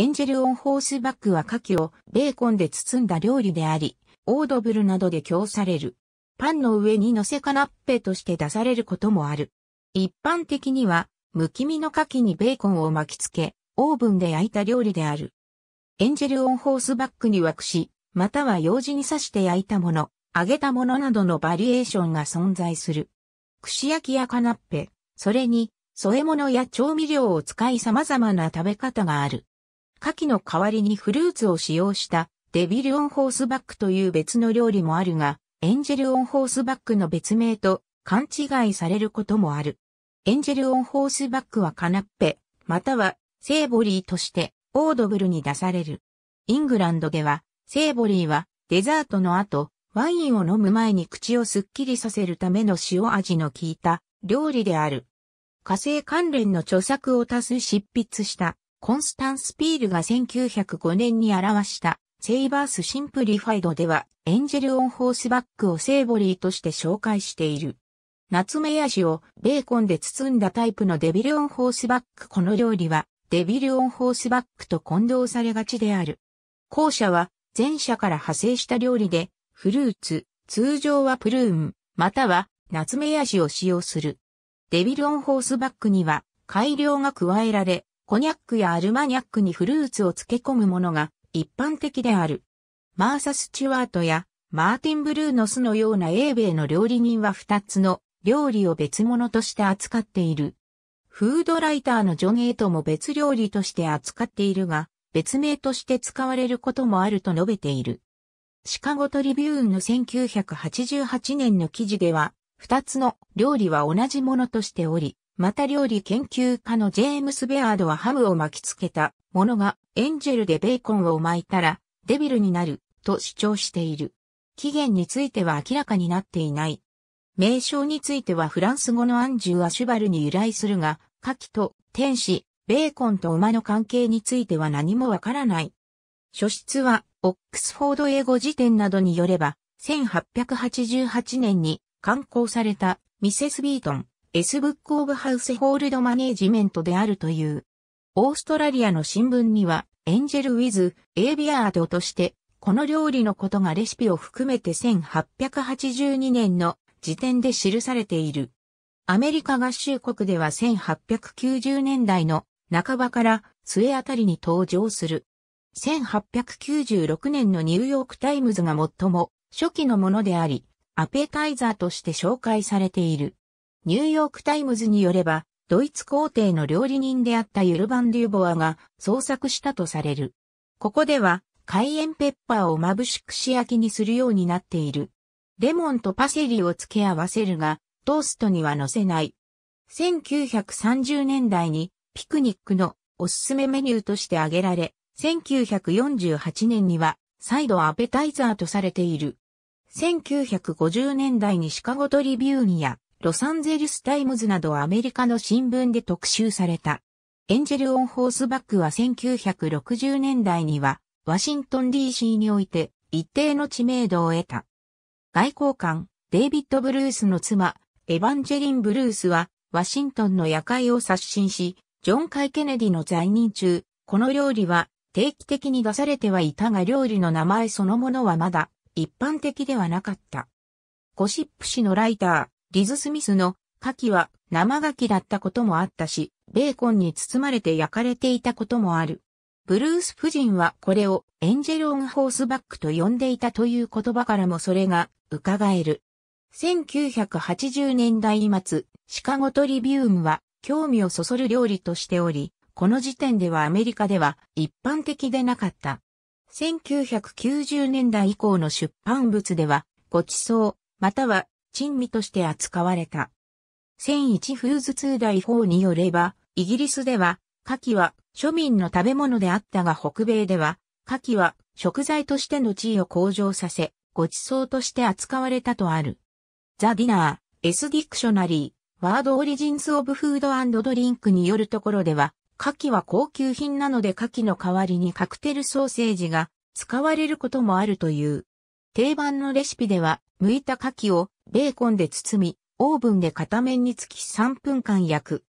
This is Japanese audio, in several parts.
エンジェルオンホースバックは牡蠣をベーコンで包んだ料理であり、オードブルなどで供される。パンの上に乗せカナッペとして出されることもある。一般的には、むき身の牡蠣にベーコンを巻きつけ、オーブンで焼いた料理である。エンジェルオンホースバックにはし、または用事に刺して焼いたもの、揚げたものなどのバリエーションが存在する。串焼きやカナッペ、それに、添え物や調味料を使い様々な食べ方がある。牡蠣の代わりにフルーツを使用したデビルオンホースバックという別の料理もあるが、エンジェルオンホースバックの別名と勘違いされることもある。エンジェルオンホースバックはカナッペ、またはセーボリーとしてオードブルに出される。イングランドでは、セーボリーはデザートの後、ワインを飲む前に口をすっきりさせるための塩味の効いた料理である。火星関連の著作を多数執筆したコンスタンス・ピールが1905年に表したセイバース・シンプリファイドではエンジェル・オン・ホースバックをセーボリーとして紹介している。ナツメヤシをベーコンで包んだタイプのデビル・オン・ホースバックこの料理はデビル・オン・ホースバックと混同されがちである。後者は前者から派生した料理でフルーツ、通常はプルーン、またはナツメヤシを使用する。デビル・オン・ホースバックには改良が加えられ、コニャックやアルマニャックにフルーツを漬け込むものが一般的である。マーサ・スチュワートやマーティン・ブルーノスのような英米の料理人は2つの料理を別物として扱っている。フードライターのジョン・エイトも別料理として扱っているが、別名として使われることもあると述べている。シカゴトリビューンの1988年の記事では、二つの料理は同じものとしており、また料理研究家のジェームス・ベアードはハムを巻きつけたものがエンジェルでベーコンを巻いたらデビルになると主張している。起源については明らかになっていない。名称についてはフランス語のアンジュアシュバルに由来するが、カキと天使、ベーコンと馬の関係については何もわからない。書室は、オックスフォード英語辞典などによれば、1888年に刊行されたミセス・ビートン、エスブックオブハウスホールドマネージメントであるという。オーストラリアの新聞には、エンジェルウィズ、エイビアードとして、この料理のことがレシピを含めて1882年の時点で記されている。アメリカ合衆国では1890年代の半ばから末あたりに登場する。1896年のニューヨークタイムズが最も初期のものであり、アペタイザーとして紹介されている。ニューヨークタイムズによれば、ドイツ皇帝の料理人であったユルバン・デューボアが創作したとされる。ここでは、カイエンペッパーをまぶしく仕焼きにするようになっている。レモンとパセリを付け合わせるが、トーストには乗せない。1930年代にピクニックのおすすめメニューとして挙げられ、1948年には再度アペタイザーとされている。1950年代にシカゴトリビューニア、ロサンゼルスタイムズなどアメリカの新聞で特集された。エンジェル・オン・ホースバックは1960年代には、ワシントン DC において一定の知名度を得た。外交官、デイビッド・ブルースの妻、エヴァンジェリン・ブルースは、ワシントンの夜会を刷新し、ジョン・カイ・ケネディの在任中、この料理は定期的に出されてはいたが料理の名前そのものはまだ一般的ではなかった。ゴシップ誌のライタリズ・スミスの牡蠣は生牡蠣だったこともあったし、ベーコンに包まれて焼かれていたこともある。ブルース夫人はこれをエンジェル・オン・ホースバックと呼んでいたという言葉からもそれが伺える。1980年代末、シカゴトリビウムは興味をそそる料理としており、この時点ではアメリカでは一般的でなかった。1990年代以降の出版物では、ごちそう、または珍味として扱われた。1001フーズ2第4によれば、イギリスでは、牡蠣は庶民の食べ物であったが北米では、牡蠣は食材としての地位を向上させ、ご馳走として扱われたとある。ザ・ディナー、エス・ディクショナリー、ワード・オリジンズ・オブ・フードドリンクによるところでは、牡蠣は高級品なので牡蠣の代わりにカクテルソーセージが使われることもあるという。定番のレシピでは、剥いた牡蠣をベーコンで包み、オーブンで片面につき3分間焼く。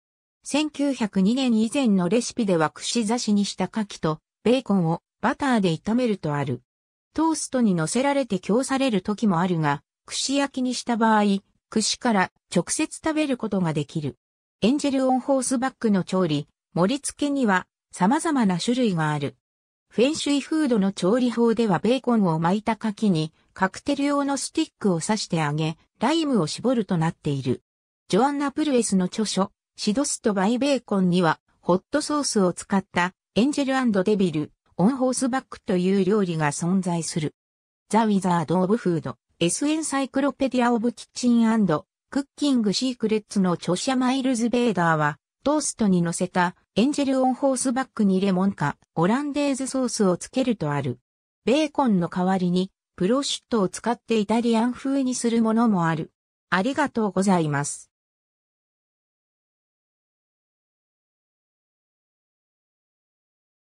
1902年以前のレシピでは串刺しにした牡蠣とベーコンをバターで炒めるとある。トーストに乗せられて供される時もあるが、串焼きにした場合、串から直接食べることができる。エンジェルオンホースバックの調理、盛り付けには様々な種類がある。フェンシュイフードの調理法ではベーコンを巻いた牡蠣にカクテル用のスティックを刺してあげ、ライムを絞るとなっている。ジョアンナ・プルエスの著書、シドスト・バイベーコンには、ホットソースを使ったエンジェルデビル、オンホースバックという料理が存在する。ザ・ウィザード・オブ・フード、S エンサイクロペディア・オブ・キッチンクッキング・シークレッツの著者マイルズ・ベーダーは、トーストに乗せたエンジェル・オンホースバックにレモンかオランデーズソースをつけるとある。ベーコンの代わりにプロシュットを使ってイタリアン風にするものもある。ありがとうございます。